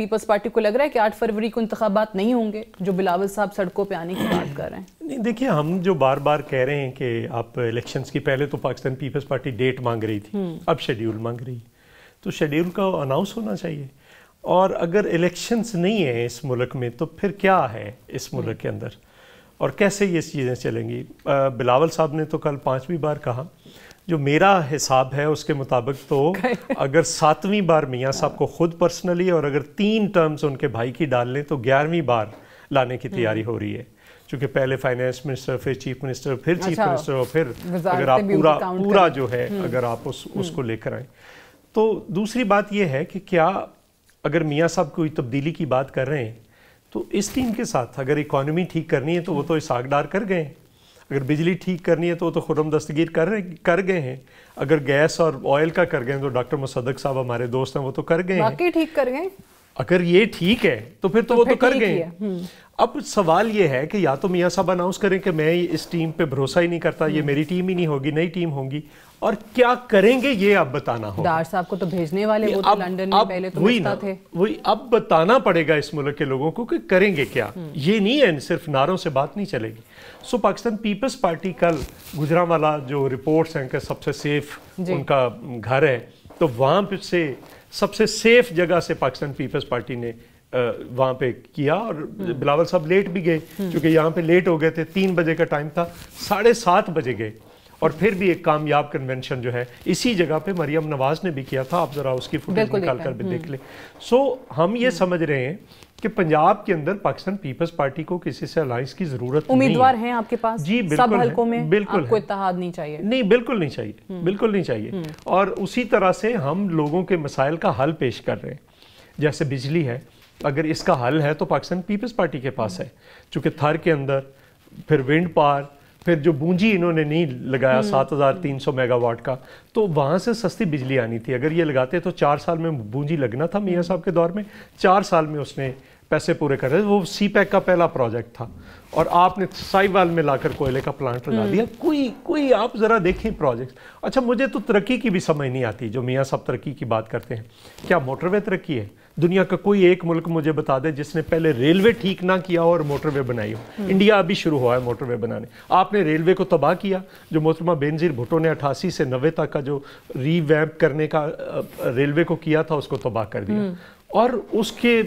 Peoples party को लग रहा है कि आठ फरवरी को इंतबात नहीं होंगे जो बिलावल साहब सड़कों पर आने की बात कर रहे हैं नहीं देखिए हम जो बार बार कह रहे हैं कि आप इलेक्शन की पहले तो पाकिस्तान पीपल्स पार्टी डेट मांग रही थी हम्म। अब शेड्यूल मांग रही तो शेड्यूल का अनाउंस होना चाहिए और अगर इलेक्शंस नहीं है इस मुल्क में तो फिर क्या है इस हम्म। मुल्क के अंदर और कैसे ये चीज़ें चलेंगी बिलावल साहब ने तो कल पांचवी बार कहा जो मेरा हिसाब है उसके मुताबिक तो अगर सातवीं बार मियाँ साहब को खुद पर्सनली और अगर तीन टर्म्स उनके भाई की डाल लें तो ग्यारहवीं बार लाने की तैयारी hmm. हो रही है क्योंकि पहले फाइनेंस मिनिस्टर फिर चीफ मिनिस्टर फिर चीफ अच्छा। मिनिस्टर और फिर अगर आप पूरा पूरा जो है hmm. अगर आप उस hmm. उसको लेकर आए तो दूसरी बात यह है कि क्या अगर मियाँ साहब कोई तब्दीली की बात कर रहे हैं तो इस टीम के साथ अगर इकोनॉमी ठीक करनी है तो वो तो इसाकडार कर गए अगर बिजली ठीक करनी है तो वो तो खुरम दस्तगीर कर रहे कर गए हैं अगर गैस और ऑयल का कर गए हैं तो डॉक्टर मुसदक साहब हमारे दोस्त हैं वो तो कर गए हैं ठीक कर गए अगर ये ठीक है तो फिर तो, तो वो तो कर गए हम्म। अब सवाल ये है कि या तो मियाँ साहब अनाउंस करें कि मैं इस टीम पे भरोसा ही नहीं करता ये हम्म। मेरी टीम ही नहीं होगी नई टीम होगी और क्या करेंगे ये अब बताना होगा डार साहब को तो भेजने वाले वो तो लंदन में पहले तो वही ना थे वही अब बताना पड़ेगा इस मुल्क के लोगों को कि करेंगे क्या हम्म। ये नहीं है सिर्फ नारों से बात नहीं चलेगी सो पाकिस्तान पीपल्स पार्टी कल गुजरा वाला जो रिपोर्ट्स हैं कि सबसे सेफ उनका घर है तो वहाँ पे से सबसे सेफ जगह से पाकिस्तान पीपल्स पार्टी ने वहाँ पे किया और हम्म। बिलावल साहब लेट भी गए हम्म। क्योंकि यहाँ पे लेट हो गए थे तीन बजे का टाइम था साढ़े सात बजे गए और फिर भी एक कामयाब कन्वेंशन जो है इसी जगह पे मरियम नवाज ने भी किया था आप ज़रा उसकी फुटेज निकाल कर भी देख हम्म। ले सो हम ये समझ रहे हैं कि पंजाब के अंदर पाकिस्तान पीपल्स पार्टी को किसी से अलायंस की जरूरत उम्मीदवार हैं आपके पास जी बिल्कुल हलकों में बिल्कुल आपको इत्तेहाद नहीं चाहिए नहीं बिल्कुल नहीं चाहिए हम्म। बिल्कुल नहीं चाहिए हम्म। और उसी तरह से हम लोगों के मसाइल का हल पेश कर रहे हैं जैसे बिजली है अगर इसका हल है तो पाकिस्तान पीपल्स पार्टी के पास है चूंकि थर के अंदर फिर विंड पार फिर जो बूंजी इन्होंने नहीं लगाया हम्म। सात हज़ार तीन सौ मेगावाट का तो वहाँ से सस्ती बिजली आनी थी अगर ये लगाते तो चार साल में बूंजी लगना था मियाँ साहब के दौर में चार साल में उसने पैसे पूरे कर रहे वो सी पैक का पहला प्रोजेक्ट था और आपने साईवाल में लाकर कोयले का प्लांट लगा हम्म। दिया कोई कोई आप ज़रा देखें प्रोजेक्ट अच्छा मुझे तो तरक्की की भी समझ नहीं आती जो मियाँ साहब तरक्की की बात करते हैं क्या मोटरवे तरक्की है दुनिया का कोई एक मुल्क मुझे बता दे जिसने पहले रेलवे ठीक ना किया और मोटरवे बनाई हो हम्म। इंडिया अभी शुरू हुआ है मोटरवे बनाने आपने रेलवे को तबाह किया जो मोहतरमा बेनजीर भुटो ने अठासी से नबे तक का जो रीवैम्प करने का रेलवे को किया था उसको तबाह कर दिया हम्म। और उसके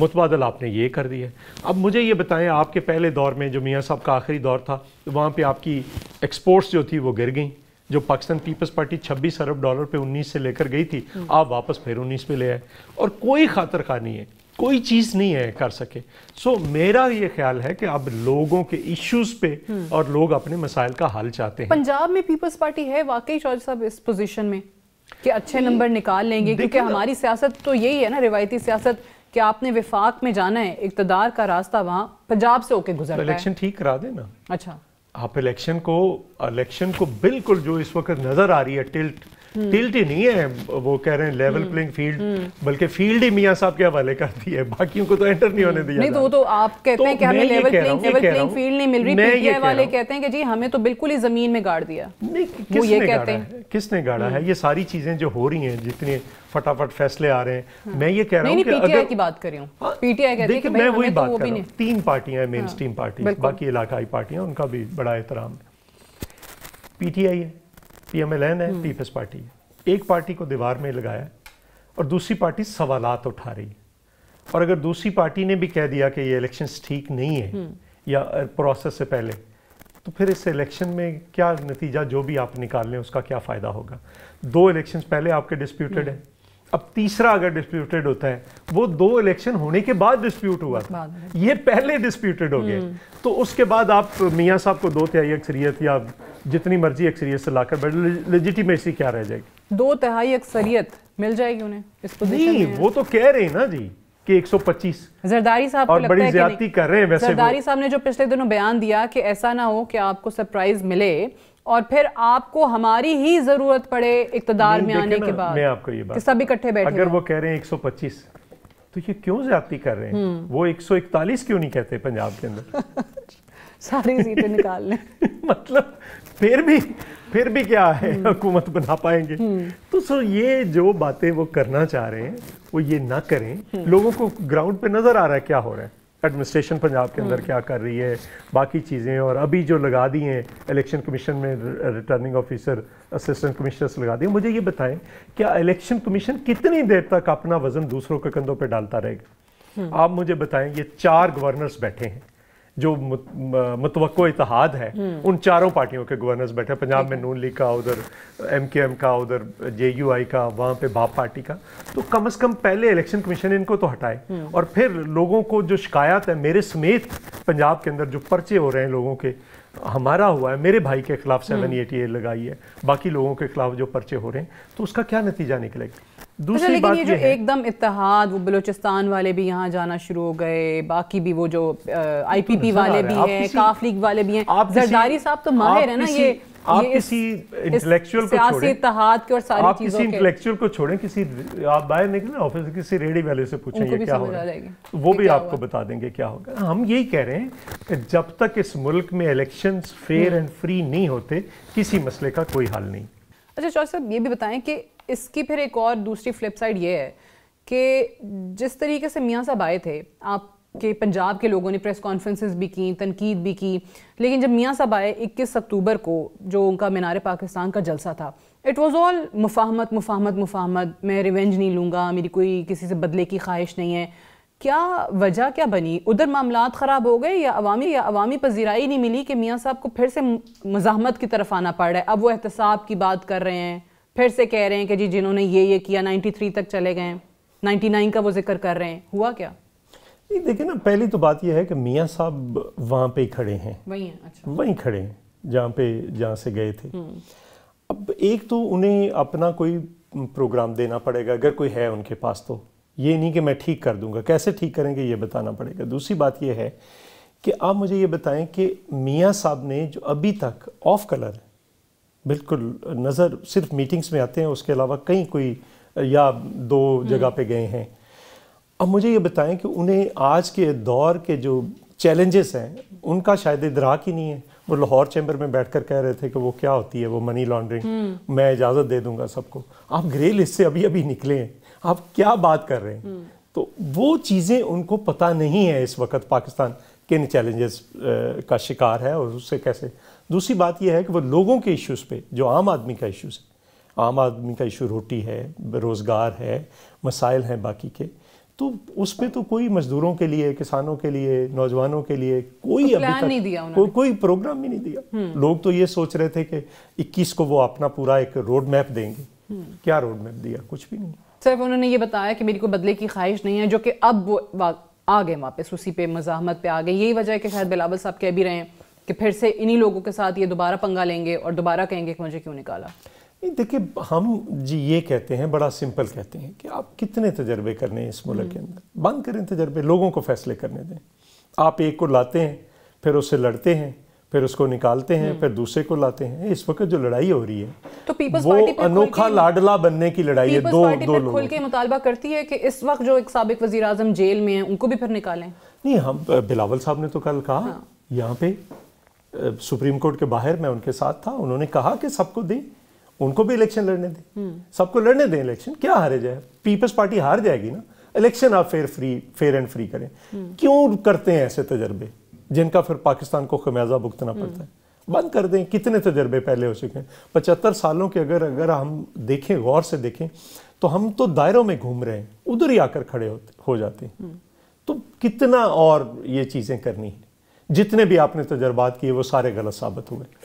मुतबादल आपने ये कर दिया अब मुझे ये बताएं आपके पहले दौर में जो मियाँ साहब का आखिरी दौर था वहाँ पर आपकी एक्सपोर्ट्स जो थी वो गिर गई जो पाकिस्तान पीपल्स पार्टी 26 अरब डॉलर पे 19 से लेकर गई थी हम्म। आप वापस फिर 19 पे ले आए और कोई खातर खा नहीं है कोई चीज़ नहीं है कर सके सो so, मेरा ये ख्याल है कि अब लोगों के इश्यूज पे हम्म। और लोग अपने मसाइल का हल चाहते हैं पंजाब में पीपल्स पार्टी है वाकई चौधरी साहब इस पोजिशन में कि अच्छे नंबर निकाल लेंगे क्योंकि हमारी सियासत तो यही है ना रिवायती सियासत कि आपने विफाक में जाना है इकतदार का रास्ता वहाँ पंजाब से होके गुजर इलेक्शन ठीक करा देना अच्छा आप इलेक्शन को इलेक्शन को बिल्कुल जो इस वक्त नजर आ रही है टिल्ट हम्म। टिल्ट ही नहीं है वो कह रहे हैं लेवल प्लेइंग फील्ड बल्कि फील्ड ही मियां साहब के हवाले कर दी है बाकी को तो एंटर नहीं होने दिया नहीं तो तो आप कहते तो हैं कि हमें level playing level playing field नहीं मिल रही पीटीआई वाले कहते हैं कि जी हमें तो बिल्कुल ही जमीन में गाड़ दिया नहीं किसने गाड़ा है किसने गाड़ा है हम्म। ये सारी चीजें जो हो रही हैं जितनी फटाफट फैसले आ रहे हैं हाँ। मैं ये कह रहा हूँ की बात कर रही हूँ पीटीआई हाँ, मैं वही तो बात कर रहा हूँ तीन पार्टियां हैं मेन स्ट्रीम हाँ, पार्टी बाकी इलाकाई पार्टियां उनका भी बड़ा एहतराम है पीटीआई है पीएमएलएन है पीपल्स हम्म। पार्टी है एक पार्टी को दीवार में लगाया और दूसरी पार्टी सवाल उठा रही है और अगर दूसरी पार्टी ने भी कह दिया कि ये इलेक्शन ठीक नहीं है हम्म। या प्रोसेस से पहले तो फिर इस इलेक्शन में क्या नतीजा जो भी आप निकाल लें उसका क्या फ़ायदा होगा दो इलेक्शंस पहले आपके डिस्प्यूटेड हम्म। हैं अब तीसरा अगर डिस्प्यूटेड होता है वो दो इलेक्शन होने के बाद डिस्प्यूट हुआ था ये पहले डिस्प्यूटेड हो गए हम्म। तो उसके बाद आप मियाँ साहब को दो तिहाई अक्सरियत या जितनी मर्जी अक्सरियत से लाकर बैठ लेजिटिमेसी क्या रह जाएगी दो तिहाई अक्सरियत मिल जाएगी उन्हें इस नहीं वो तो कह रहे हैं ना जी कि 125 जरदारी साहब और बड़ी ज्यादा कर रहे हैं वैसे जरदारी साहब ने जो पिछले दिनों बयान दिया कि ऐसा ना हो कि आपको सरप्राइज मिले और फिर आपको हमारी ही जरूरत पड़े इकतदार में आने के बाद मैं आपको ये बात सब इकट्ठे बैठे अगर वो कह रहे हैं 125 तो ये क्यों ज्यादा कर रहे हैं हम्म। वो 141 क्यों नहीं कहते पंजाब के अंदर सारी सीटें निकाल लें मतलब फिर भी फिर भी क्या है हम्म। हुकूमत बना पाएंगे हम्म। तो सर ये जो बातें वो करना चाह रहे हैं वो ये ना करें लोगों को ग्राउंड पे नजर आ रहा है क्या हो रहा है एडमिनिस्ट्रेशन पंजाब के अंदर हम्म। क्या कर रही है बाकी चीज़ें और अभी जो लगा दी हैं इलेक्शन कमीशन में रिटर्निंग ऑफिसर असिस्टेंट कमिश्नर्स लगा दिए मुझे ये बताएं क्या इलेक्शन कमीशन कितनी देर तक अपना वजन दूसरों के कंधों पर डालता रहेगा हम्म। आप मुझे बताएं ये चार गवर्नर्स बैठे हैं जो मतवको इतिहाद है हम्म। उन चारों पार्टियों के गवर्नर्स बैठे पंजाब में नून लीग का उधर एम के एम का उधर जे यू आई का वहाँ पे भाप पार्टी का तो कम अज़ कम पहले इलेक्शन कमीशन इनको तो हटाए हम्म। और फिर लोगों को जो शिकायत है मेरे समेत पंजाब के अंदर जो पर्चे हो रहे हैं लोगों के हमारा हुआ है मेरे भाई के खिलाफ सेवन हम्म। एटी लगाई है बाकी लोगों के खिलाफ जो पर्चे हो रहे हैं तो उसका क्या नतीजा निकलेगा दूसरी अच्छा, लेकिन बात ये जो एकदम इतिहाद वो बलूचिस्तान वाले भी यहाँ जाना शुरू हो गए बाकी भी वो जो तो आईपीपी वाले भी हैं काफ लीग वाले भी हैं आप जरदारी साहब तो माहिर है ना ये आप ये किसी इंटेलेक्चुअल को छोड़ें इतिहाद के और सारी आप किसी इंटेलेक्चुअल को छोड़ें किसी आप बाहर निकले ऑफिस किसी रेडी वाले से पूछेंगे क्या होगा वो भी आपको बता देंगे क्या होगा हम यही कह रहे हैं कि जब तक इस मुल्क में इलेक्शंस फेयर एंड फ्री नहीं होते किसी मसले का कोई हल नहीं अच्छा चौधरी साहब ये भी बताएं कि इसकी फिर एक और दूसरी फ्लिप साइड ये है कि जिस तरीके से मियाँ साहब आए थे आप पंजाब के लोगों ने प्रेस कॉन्फ्रेंसेस भी की तनकीद भी की लेकिन जब मियाँ साहब आए इक्कीस अक्टूबर को जो उनका मीनार पाकिस्तान का जलसा था इट वॉज़ ऑल मुफाहमत मुफाहमत मुफाहमत मैं रिवेंज नहीं लूँगा मेरी कोई किसी से बदले की ख्वाहिश नहीं है क्या वजह क्या बनी उधर मामला ख़राब हो गए या अवामी या अवामी पजीराई नहीं मिली कि मियाँ साहब को फिर से मजामत की तरफ आना पड़ रहा है अब वो एहतसाब की बात कर रहे हैं फिर से कह रहे हैं कि जी जिन्होंने ये ये किया 93 तक चले गए 99 का वो जिक्र कर रहे हैं हुआ क्या नहीं देखिए ना पहली तो बात यह है कि मियाँ साहब वहाँ पे खड़े हैं वहीं हैं अच्छा वहीं खड़े हैं जहाँ पे जहाँ से गए थे हम्म। अब एक तो उन्हें अपना कोई प्रोग्राम देना पड़ेगा अगर कोई है उनके पास तो ये नहीं कि मैं ठीक कर दूंगा कैसे ठीक करेंगे ये बताना पड़ेगा दूसरी बात यह है कि आप मुझे ये बताएं कि मियाँ साहब ने जो अभी तक ऑफ कलर बिल्कुल नज़र सिर्फ मीटिंग्स में आते हैं उसके अलावा कहीं कोई या दो हम्म। जगह पे गए हैं अब मुझे ये बताएं कि उन्हें आज के दौर के जो चैलेंजेस हैं उनका शायद इधराक ही नहीं है वो लाहौर चैम्बर में बैठकर कह रहे थे कि वो क्या होती है वो मनी हम्म। लॉन्ड्रिंग मैं इजाज़त दे दूंगा सबको आप ग्रे लिस्ट से अभी अभी निकले हैं आप क्या बात कर रहे हैं हम्म। तो वो चीज़ें उनको पता नहीं है इस वक्त पाकिस्तान किन चैलेंजेस का शिकार है और उससे कैसे दूसरी बात यह है कि वो लोगों के इश्यूज़ पे जो आम आदमी का इश्यूज़ है आम आदमी का इशू रोटी है रोजगार है मसाइल हैं बाकी के तो उस पर तो कोई मजदूरों के लिए किसानों के लिए नौजवानों के लिए कोई तो अभी तक नहीं दिया को, कोई प्रोग्राम भी नहीं दिया हम्म। लोग तो ये सोच रहे थे कि 21 को वो अपना पूरा एक रोड मैप देंगे हम्म। क्या रोड मैप दिया कुछ भी नहीं सिर्फ उन्होंने ये बताया कि मेरी को बदले की ख्वाहिश नहीं है जो कि अब वो आ गए वापस उसी पे मजामत पे आ गए यही वजह है कि शायद बिलावल साहब कह भी रहे हैं कि फिर से इन्हीं लोगों के साथ ये दोबारा पंगा लेंगे और दोबारा कहेंगे कि मुझे क्यों निकाला नहीं देखिए हम जी ये कहते हैं बड़ा सिंपल कहते हैं कि आप कितने तजर्बे करने हैं इस मुल्क के हम्म। अंदर बंद करें तजर्बे लोगों को फैसले करने दें आप एक को लाते हैं फिर उससे लड़ते हैं फिर उसको निकालते हैं हम्म। फिर दूसरे को लाते हैं इस वक्त जो लड़ाई हो रही है तो पीपल्स वो पार्टी अनोखा लाडला बनने की लड़ाई है दो दो लोग खुल के मुतालबा करती है कि इस वक्त जो एक सबक वजीर जेल में है उनको भी फिर निकालें नहीं हम बिलावल साहब ने तो कल कहा हाँ। यहाँ पे सुप्रीम कोर्ट के बाहर मैं उनके साथ था उन्होंने कहा कि सबको दें उनको भी इलेक्शन लड़ने दें हम्म। सबको लड़ने दें इलेक्शन क्या हारे जाए पीपल्स पार्टी हार जाएगी ना इलेक्शन आप fair free fair and free करें हम्म। क्यों करते हैं ऐसे तजर्बे जिनका फिर पाकिस्तान को खमियाजा भुगतना हम्म। पड़ता है बंद कर दें कितने तजर्बे पहले हो चुके हैं पचहत्तर सालों के अगर अगर हम देखें गौर से देखें तो हम तो दायरों में घूम रहे हैं उधर ही आकर खड़े हो जाते हैं तो कितना और ये चीज़ें करनी है जितने भी आपने तजर्बात किए वो सारे गलत साबित हुए